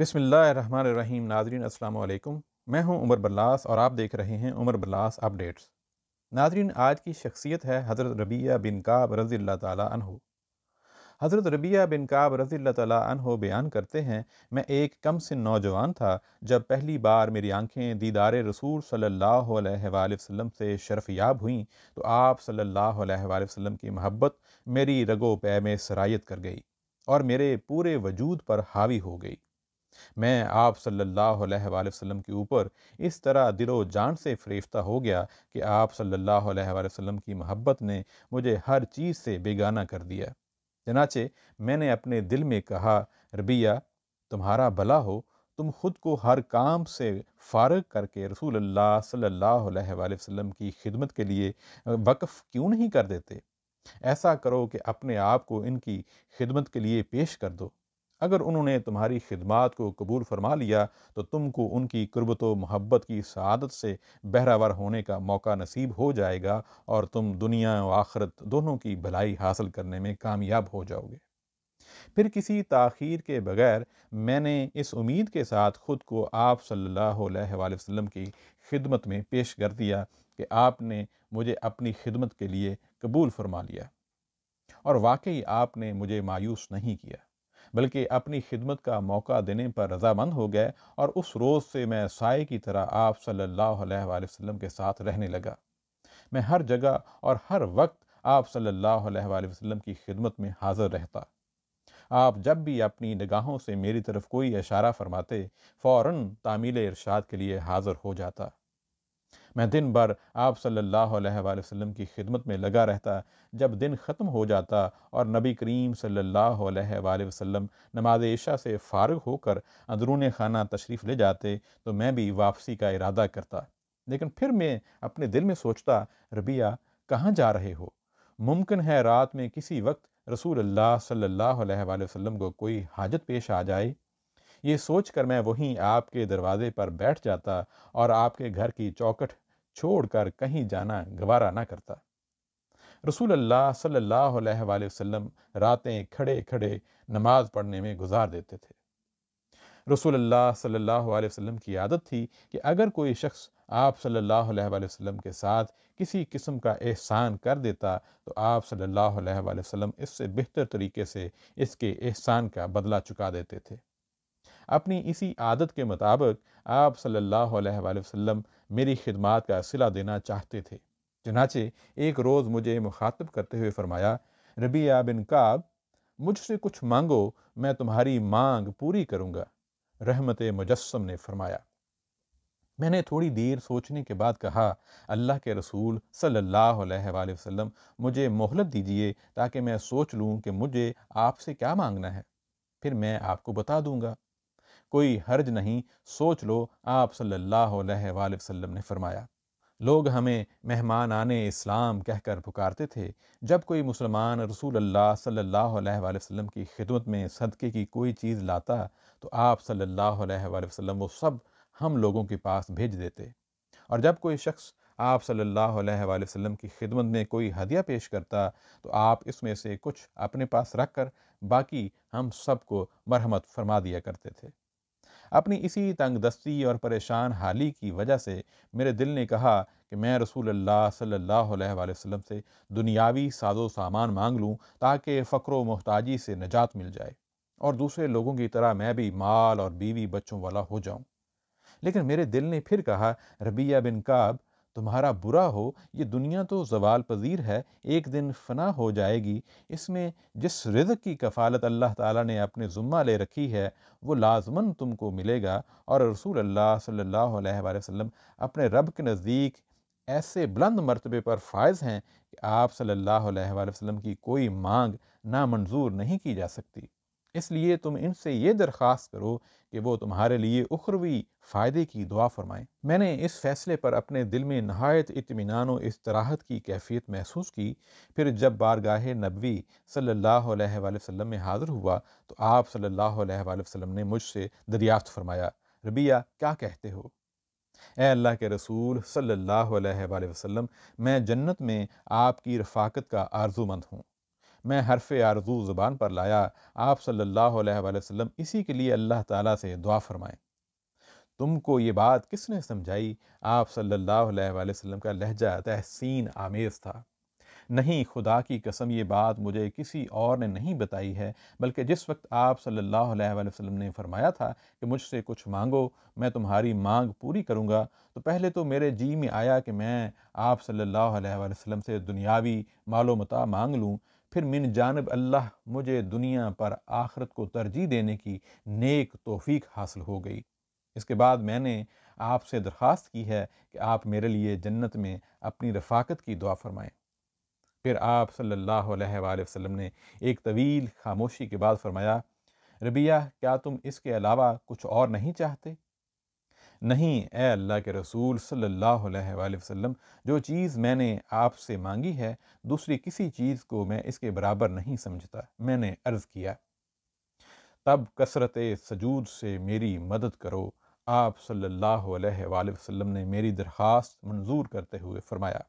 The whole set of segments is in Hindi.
बिसमीम नाजरीन असलकुम मैं हूं उमर बल्लास और आप देख रहे हैं उमर बल्लास अपडेट्स नाजरीन आज की शख्सियत है हज़रत रबिया बिन काब रज़ी तहु हज़रत रबिया बिन काब रज़ी तहु बयान करते हैं मैं एक कम से नौजवान था जब पहली बार मेरी आंखें दीदार रसूल सल्ला वसम से शरफयाब हुई तो आप सल्ला वसम की महब्बत मेरी रगो पै में सरायत कर गई और मेरे पूरे वजूद पर हावी हो गई मैं आप सल्लल्लाहु अलैहि वसल्लम के ऊपर इस तरह दिलो जान से फरेफ्ता हो गया कि आप सल्लल्लाहु अलैहि वसल्लम की मोहब्बत ने मुझे हर चीज़ से बेगाना कर दिया चनाचे मैंने अपने दिल में कहा रबिया तुम्हारा भला हो तुम खुद को हर काम से फारग करके रसूल अल्लाह सल्लल्लाहु अलैहि वसल्लम की खिदमत के लिए वक्फ़ क्यों नहीं कर देते ऐसा करो कि अपने आप को इनकी खिदमत के लिए पेश कर दो अगर उन्होंने तुम्हारी खिदमात को कबूल फरमा लिया तो तुमको उनकी कुर्बत मोहब्बत की सदत से बहरावर होने का मौका नसीब हो जाएगा और तुम दुनिया व आखरत दोनों की भलाई हासिल करने में कामयाब हो जाओगे फिर किसी तखीर के बगैर मैंने इस उम्मीद के साथ ख़ुद को आप सल्लल्लाहु अलैहि वसल्लम की खिदमत में पेश कर दिया कि आपने मुझे अपनी खिदमत के लिए कबूल फरमा लिया और वाकई आपने मुझे मायूस नहीं किया बल्कि अपनी खिदमत का मौका देने पर रजामंद हो गए और उस रोज़ से मैं साय की तरह आप सल्लल्लाहु अलैहि वसल्लम के साथ रहने लगा मैं हर जगह और हर वक्त आप सल्लल्लाहु अलैहि वसल्लम की खिदमत में हाजिर रहता आप जब भी अपनी निगाहों से मेरी तरफ कोई इशारा फरमाते फ़ौर तामील इरशाद के लिए हाजिर हो जाता मैं दिन भर आप सल्लल्लाहु अलैहि वसल्लम की खिदमत में लगा रहता जब दिन ख़त्म हो जाता और नबी करीम सल्लल्लाहु अलैहि वसल्लम नमाज ऐशा से फारग होकर अंदरून खाना तशरीफ़ ले जाते तो मैं भी वापसी का इरादा करता लेकिन फिर मैं अपने दिल में सोचता रबिया कहाँ जा रहे हो मुमकिन है रात में किसी वक्त रसूल अल्लाह सल्लल्लाहु अलैहि वसल्लम को कोई हाजत पेश आ जाए ये सोच कर मैं वहीं आपके दरवाज़े पर बैठ जाता और आपके घर की चौकट छोड़कर कहीं जाना गवारा ना करता रसूल अल्लाह सल्लल्लाहु अलैहि वसल्लम रातें खड़े खड़े नमाज पढ़ने में गुजार देते थे रसूल अल्लाह सल्लल्लाहु अलैहि वसल्लम की आदत थी कि अगर कोई शख्स आप सल्लल्लाहु अलैहि वसल्लम के साथ किसी किस्म का एहसान कर देता तो आप सल्लल्लाहु अलैहि वसल्लम इससे बेहतर तरीके से इसके एहसान का बदला चुका देते थे अपनी इसी आदत के मुताबिक आप सल्लल्लाहु अलैहि वसल्लम मेरी खिदमत का सिला देना चाहते थे चनाचे एक रोज़ मुझे मुखातब करते हुए फरमाया रबिया बिन काब मुझसे कुछ मांगो मैं तुम्हारी मांग पूरी करूँगा रहमत मुजस्म ने फरमाया मैंने थोड़ी देर सोचने के बाद कहा अल्लाह के रसूल सल्लल्लाहु अलैहि वसल्लम मुझे मोहलत दीजिए ताकि मैं सोच लूँ कि मुझे आपसे क्या मांगना है फिर मैं आपको बता दूँगा कोई हर्ज नहीं सोच लो आप सल्लल्लाहु अलैहि वसल्लम ने फरमाया लोग हमें मेहमान आने इस्लाम कहकर पुकारते थे जब कोई मुसलमान रसूल अल्लाह सल्लल्लाहु अलैहि वसल्लम की खिदमत में सदक़े की कोई चीज़ लाता तो आप सल्लल्लाहु अलैहि वसल्लम वो सब हम लोगों के पास भेज देते और जब कोई शख्स आप सल्लल्लाहु अलैहि वसल्लम की खिदमत में कोई हदिया पेश करता तो आप इसमें से कुछ अपने पास रख कर बाकी हम सबको मरहमत फरमा दिया करते थे अपनी इसी तंगदस्ती और परेशान हाली की वजह से मेरे दिल ने कहा कि मैं रसूल अल्लाह सल्लल्लाहु अलैहि वसल्लम से दुनियावी साजो सामान मांग लूँ ताकि फ़क्र मोहताजी से निजात मिल जाए और दूसरे लोगों की तरह मैं भी माल और बीवी बच्चों वाला हो जाऊँ लेकिन मेरे दिल ने फिर कहा रबिया बिन काब तुम्हारा बुरा हो ये दुनिया तो जवाल पजीर है एक दिन फना हो जाएगी इसमें जिस रिज़ की कफ़ालत अल्लाह ताला ने अपने ज़ुम्मा ले रखी है वो लाजमन तुमको मिलेगा और रसूल अल्लाह सल्लल्लाहु अलैहि वसल्लम अपने रब के नज़दीक ऐसे बुलंद मरतबे पर फायज़ हैं कि आप सल्लल्लाहु अलैहि वसल्लम की कोई मांग नामंजूर नहीं की जा सकती इसलिए तुम इनसे ये दरख्वास्त करो कि वो तुम्हारे लिए उखरवी फ़ायदे की दुआ फरमाएं मैंने इस फैसले पर अपने दिल में नहायत इतमान व की कैफियत महसूस की फिर जब बारगाह नबी सल्लल्लाहु अलैहि वसल्लम में हाज़िर हुआ तो आप सल्लल्लाहु अलैहि वसल्लम ने मुझसे दरियाफ्त फरमाया रबिया क्या कहते हो ए अल्लाह के रसूल सल्ला वसम मैं जन्नत में आपकी रफाकत का आर्जूमंद हूँ मैं हरफ आरजू ज़ुबान पर लाया आप सल्लल्लाहु अलैहि वसल्लम इसी के लिए अल्लाह ताला से दुआ फरमाएं तुमको ये बात किसने समझाई आप सल्लल्लाहु अलैहि वसल्लम का लहजा तहसीन आमेज़ था नहीं खुदा की कसम ये बात मुझे किसी और ने नहीं बताई है बल्कि जिस वक्त आप सल्लल्लाहु अलैहि वसल्लम ने फरमाया था कि मुझसे कुछ मांगो मैं तुम्हारी मांग पूरी करूँगा तो पहले तो मेरे जी में आया कि मैं आप सल्लल्लाहु अलैहि वसल्लम से दुनियावी मालो मता मांग लूँ फिर मिन जानब अल्लाह मुझे दुनिया पर आखरत को तरजीह देने की नेक तोफीक हासिल हो गई इसके बाद मैंने आपसे दरख्वास्त की है कि आप मेरे लिए जन्नत में अपनी रफाकत की दुआ फरमाएं फिर आप सल्लल्लाहु अलैहि वसल्लम ने एक तवील खामोशी के बाद फरमाया रबिया क्या तुम इसके अलावा कुछ और नहीं चाहते नहीं ए अल्लाह के रसूल सल्लल्लाहु अलैहि वसल्लम जो चीज़ मैंने आपसे मांगी है दूसरी किसी चीज़ को मैं इसके बराबर नहीं समझता मैंने अर्ज़ किया तब कसरत सजूद से मेरी मदद करो आप सल्लल्लाहु अलैहि वसल्लम ने मेरी दरख्वास्त मंजूर करते हुए फरमाया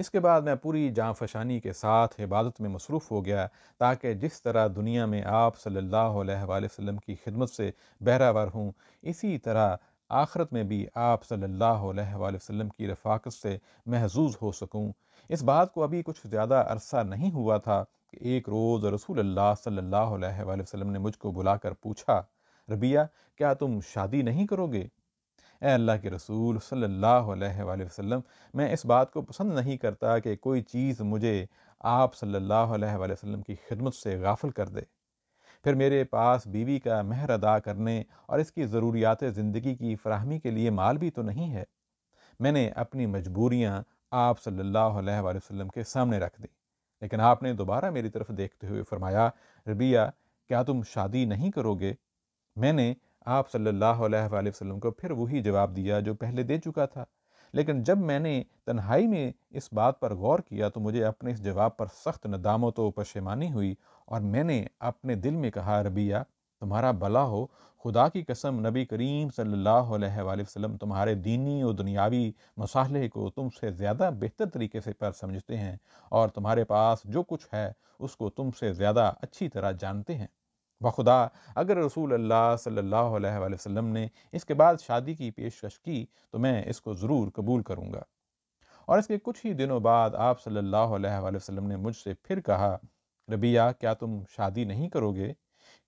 इसके बाद मैं पूरी जाँफशानी के साथ इबादत में मसरूफ़ हो गया ताकि जिस तरह दुनिया में आप सल्ला वसम की खिदमत से बहरावर हूँ इसी तरह आखरत में भी आप सल्ला वसम की रफाकत से महजूज हो सकूँ इस बात को अभी कुछ ज़्यादा अरसा नहीं हुआ था कि एक रोज़ रसूल अल्लाह सल्लल्लाहु ने मुझको बुलाकर पूछा रबिया क्या तुम शादी नहीं करोगे ए अल्लाह के रसूल सल्लल्लाहु अलैहि वसल्लम मैं इस बात को पसंद नहीं करता कि कोई चीज़ मुझे आप सल्लल्लाहु अलैहि वसल्लम की खिदमत से गाफिल कर दे फिर मेरे पास बीवी का महर अदा करने और इसकी ज़रूरियात ज़िंदगी की फ़राहमी के लिए माल भी तो नहीं है मैंने अपनी मजबूरियाँ आप सल्लल्लाहु अलैहि वसल्लम के सामने रख दी लेकिन आपने दोबारा मेरी तरफ देखते हुए फरमाया रबिया क्या तुम शादी नहीं करोगे मैंने आप सल्ला वसम को फिर वही जवाब दिया जो पहले दे चुका था लेकिन जब मैंने तन्हाई में इस बात पर गौर किया तो मुझे अपने इस जवाब पर सख्त नदामों तो पशेमानी हुई और मैंने अपने दिल में कहा रबिया तुम्हारा भला हो खुदा की कसम नबी करीम सल्लल्लाहु वसम तुम्हारे दीनी और दुनियावी मसाले को तुमसे ज़्यादा बेहतर तरीके से पर समझते हैं और तुम्हारे पास जो कुछ है उसको तुमसे ज़्यादा अच्छी तरह जानते हैं बखुदा अगर रसूल अल्लाह सल्लल्लाहु अलैहि वसल्लम ने इसके बाद शादी की पेशकश की तो मैं इसको ज़रूर कबूल करूँगा और इसके कुछ ही दिनों बाद आप सल्लल्लाहु अलैहि वसल्लम ने मुझसे फिर कहा रबिया क्या तुम शादी नहीं करोगे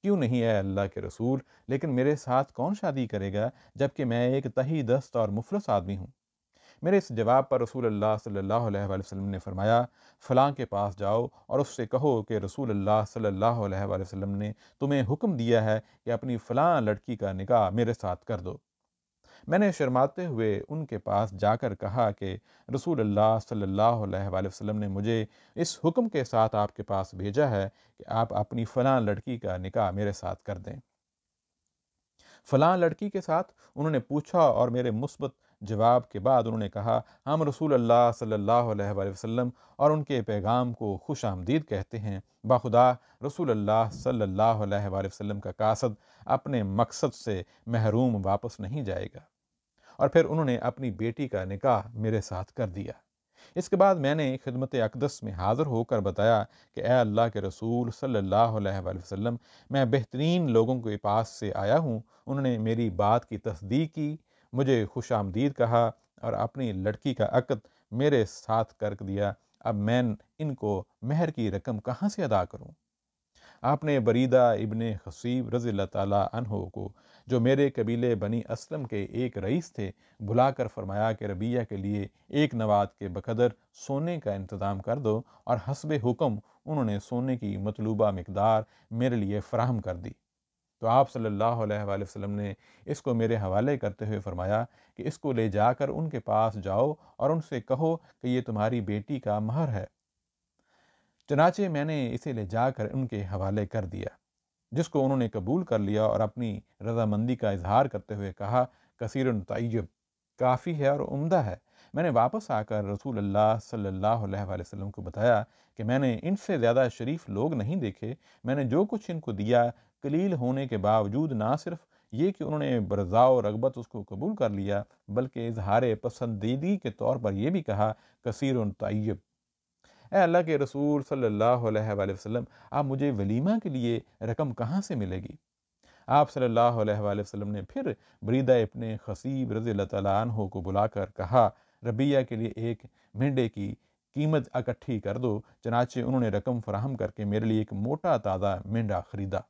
क्यों नहीं है अल्लाह के रसूल लेकिन मेरे साथ कौन शादी करेगा जबकि मैं एक तही दस्त और मुफलस आदमी हूँ मेरे इस जवाब पर रसूल अल्लाह सल्लल्लाहु ने फरमाया फ़लाँ के पास जाओ और उससे कहो कि रसूल अल्लाह सल्ह वसम ने तुम्हें हुक्म दिया है कि अपनी फ़लाँ लड़की का निकाह मेरे साथ कर दो मैंने शर्माते हुए उनके पास जाकर कहा कि रसूल अल्लाह सल्लल्लाहु वसम ने मुझे इस हुक्म के साथ आपके पास भेजा है कि आप अपनी फ़लाँ लड़की का निकाह मेरे साथ कर दें फ़लाँ लड़की के साथ उन्होंने पूछा और मेरे मुस्बत जवाब के बाद उन्होंने कहा हम रसूल अल्लाह सल्लल्लाहु अलैहि वसल्लम और उनके पैगाम को खुश आमदीद कहते हैं बाखुदा रसूल अल्लाह सल्लल्लाहु अलैहि वसल्लम का कासद अपने मकसद से महरूम वापस नहीं जाएगा और फिर उन्होंने अपनी बेटी का निकाह मेरे साथ कर दिया इसके बाद मैंने खिदमत अकदस में हाज़िर होकर बताया कि ए अल्लाह के रसूल सल्लल्लाहु अलैहि वसल्लम मैं बेहतरीन लोगों के पास से आया हूँ उन्होंने मेरी बात की तस्दीक की मुझे खुश आमदीद कहा और अपनी लड़की का अकद मेरे साथ कर दिया अब मैं इनको महर की रकम कहाँ से अदा करूँ आपने बरीदा इबन खसीब रज़ी तहो को जो मेरे कबीले बनी असलम के एक रईस थे बुलाकर फरमाया कि रबिया के लिए एक नवाद के बकदर सोने का इंतज़ाम कर दो और हसब हुक्म उन्होंने सोने की मतलूबा मकदार मेरे लिए फ्राहम कर दी तो आप सल्लल्लाहु अलैहि वसल्लम ने इसको मेरे हवाले करते हुए फरमाया कि इसको ले जाकर उनके पास जाओ और उनसे कहो कि ये तुम्हारी बेटी का महर है चनाचे मैंने इसे ले जाकर उनके हवाले कर दिया जिसको उन्होंने कबूल कर लिया और अपनी रजामंदी का इजहार करते हुए कहा कसीर तयब काफ़ी है और उम्दा है मैंने वापस आकर रसूल अल्लाह सल्लल्लाहु अलैहि वसल्लम को बताया कि मैंने इनसे ज़्यादा शरीफ लोग नहीं देखे मैंने जो कुछ इनको दिया कलील होने के बावजूद ना सिर्फ ये कि उन्होंने बरजाओ रगबत उसको कबूल कर लिया बल्कि इजहार पसंदीदगी के तौर पर यह भी कहा कसर तयब ए अल्लाह के रसूल सल्लल्लाहु अलैहि वसल्लम आप मुझे वलीमा के लिए रकम कहाँ से मिलेगी आप सल्लल्लाहु अलैहि वसल्लम ने फिर बरीदा अपने खसीब रज़ी अल्लाह को बुलाकर कहा रबिया के लिए एक भिंडे की कीमत इकट्ठी कर दो चनाचे उन्होंने रकम फराहम करके मेरे लिए एक मोटा ताज़ा मेंढा ख़रीदा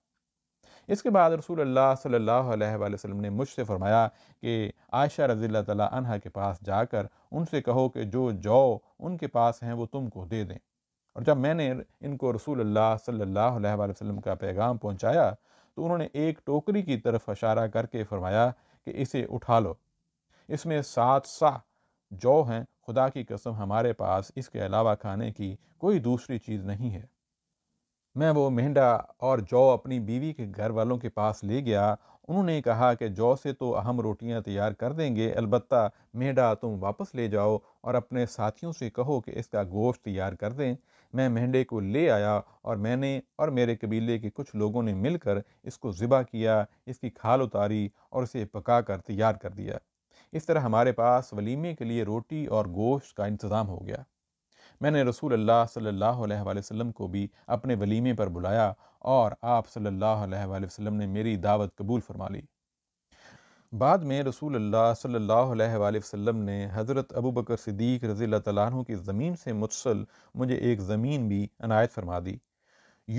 इसके बाद रसूल अल्लाह सल्लल्लाहु अलैहि वसल्लम ने मुझसे फरमाया कि आयशा रज़ी तह के पास जाकर उनसे कहो कि जो जौ उनके पास हैं वो तुमको दे दें और जब मैंने इनको रसूल अल्लाह सल्लल्लाहु अलैहि वसल्लम का पैगाम पहुंचाया तो उन्होंने एक टोकरी की तरफ इशारा करके फरमाया कि इसे उठा लो इसमें सात सा जौ हैं खुदा की कसम हमारे पास इसके अलावा खाने की कोई दूसरी चीज़ नहीं है मैं वो मेंढा और जौ अपनी बीवी के घर वालों के पास ले गया उन्होंने कहा कि जौ से तो अहम रोटियां तैयार कर देंगे अलबत् मेंढा तुम वापस ले जाओ और अपने साथियों से कहो कि इसका गोश्त तैयार कर दें मैं मेंढे को ले आया और मैंने और मेरे कबीले के कुछ लोगों ने मिलकर इसको ज़िबा किया इसकी खाल उतारी और इसे पका कर तैयार कर दिया इस तरह हमारे पास वलीमे के लिए रोटी और गोश्त का इंतज़ाम हो गया मैंने रसूल अल्लाह सल्लल्लाहु अलैहि वसल्लम को भी अपने वलीमे पर बुलाया और आप सल्लल्लाहु अलैहि वसल्लम ने मेरी दावत कबूल फरमा ली बाद में रसूल अल्लाह सल्लल्लाहु अलैहि वसल्लम ने हज़रत अबू बकर सिद्दीक रज़ी तु की ज़मीन से मुतसल मुझे एक ज़मीन भी अनायत फरमा दी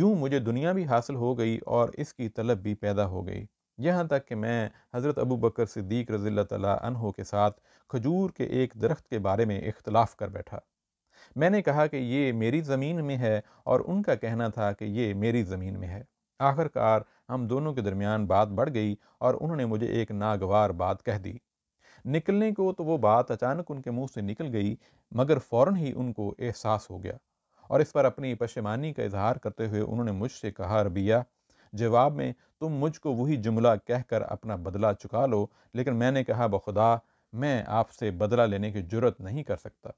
यूँ मुझे दुनिया भी हासिल हो गई और इसकी तलब भी पैदा हो गई यहाँ तक कि मैं हज़रत अबू बकर सिद्दीक रज़ील तहो के साथ खजूर के एक दरख्त के बारे में इख्तलाफ कर बैठा मैंने कहा कि ये मेरी ज़मीन में है और उनका कहना था कि ये मेरी ज़मीन में है आखिरकार हम दोनों के दरमियान बात बढ़ गई और उन्होंने मुझे एक नागवार बात कह दी निकलने को तो वो बात अचानक उनके मुंह से निकल गई मगर फ़ौर ही उनको एहसास हो गया और इस पर अपनी पशेमानी का इजहार करते हुए उन्होंने मुझसे कहा रबिया जवाब में तुम मुझको वही जुमला कहकर अपना बदला चुका लो लेकिन मैंने कहा बखुदा मैं आपसे बदला लेने की जरूरत नहीं कर सकता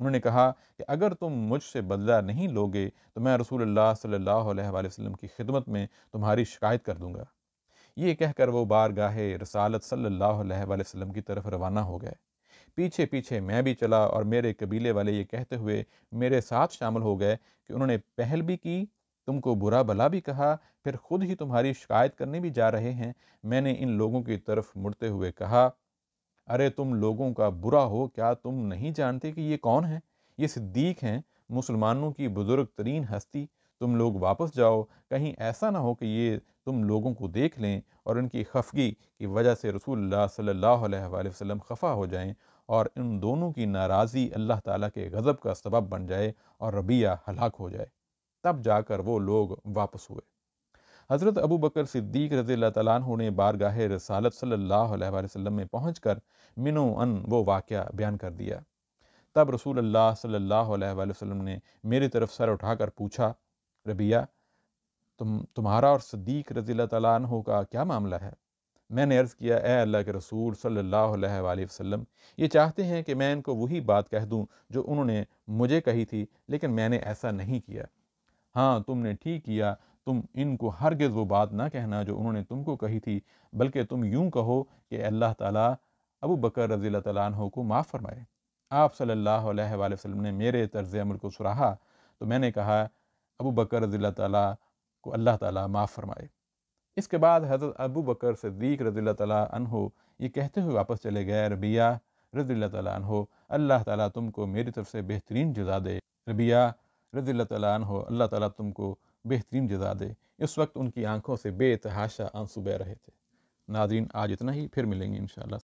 उन्होंने कहा कि अगर तुम मुझसे बदला नहीं लोगे तो मैं रसूल सल्ला वसम की खिदमत में तुम्हारी शिकायत कर दूंगा ये कहकर वो बार गाहे रसालत सल्लल्लाहु अलैहि की तरफ रवाना हो गए पीछे पीछे मैं भी चला और मेरे कबीले वाले ये कहते हुए मेरे साथ शामिल हो गए कि उन्होंने पहल भी की तुमको बुरा भला भी कहा फिर खुद ही तुम्हारी शिकायत करने भी जा रहे हैं मैंने इन लोगों की तरफ मुड़ते हुए कहा अरे तुम लोगों का बुरा हो क्या तुम नहीं जानते कि ये कौन है ये सिद्दीक हैं मुसलमानों की बुज़ुर्ग तरीन हस्ती तुम लोग वापस जाओ कहीं ऐसा ना हो कि ये तुम लोगों को देख लें और उनकी खफगी की वजह से रसूल सल्ला वसम खफा हो जाएं और इन दोनों की नाराज़ी अल्लाह ताला के गज़ब का सबब बन जाए और रबिया हलाक हो जाए तब जाकर वो लोग वापस हुए हज़रत अबू बकर सिद्दीक रज़ी तु ने बारगाह रसालत सल्ला वसम में पहुँच कर मिनो अन वो वाक़ बयान कर दिया तब रसूल अल्लाह सल्ला वसल्लम ने मेरी तरफ सर उठाकर पूछा रबिया तुम तुम्हारा और सदीक रज़ी तु का क्या मामला है मैंने अर्ज़ किया ए अल्लाह के रसूल सल्लल्लाहु अलैहि वसल्लम ये चाहते हैं कि मैं इनको वही बात कह दूं जो उन्होंने मुझे कही थी लेकिन मैंने ऐसा नहीं किया हाँ तुमने ठीक किया तुम इनको हरगिज़ वो बात ना कहना जो उन्होंने तुमको कही थी बल्कि तुम यूँ कहो कि अल्लाह ताला अबू बकर रज़ी तु को माफ़ फरमाए आप सल्लल्लाहु अलैहि वसल्लम ने मेरे तर्ज अमल को सराहा तो मैंने कहा अबू बकर रज़ी ताली को अल्लाह ताली माफ़ फरमाए इसके बाद हज़रत अबू बकर सदीक रज़ी तहो ये कहते हुए वापस चले गए रबिया रज़ी तहो अल्लाह ताली तुमको मेरी तरफ से बेहतरीन जजा दे रबिया रज़ी अल्लाह हो अल्लाह ताला तुमको बेहतरीन जजा दे इस वक्त उनकी आंखों से बेतहाशा आंसू बह रहे थे नादरीन आज इतना ही फिर मिलेंगे इन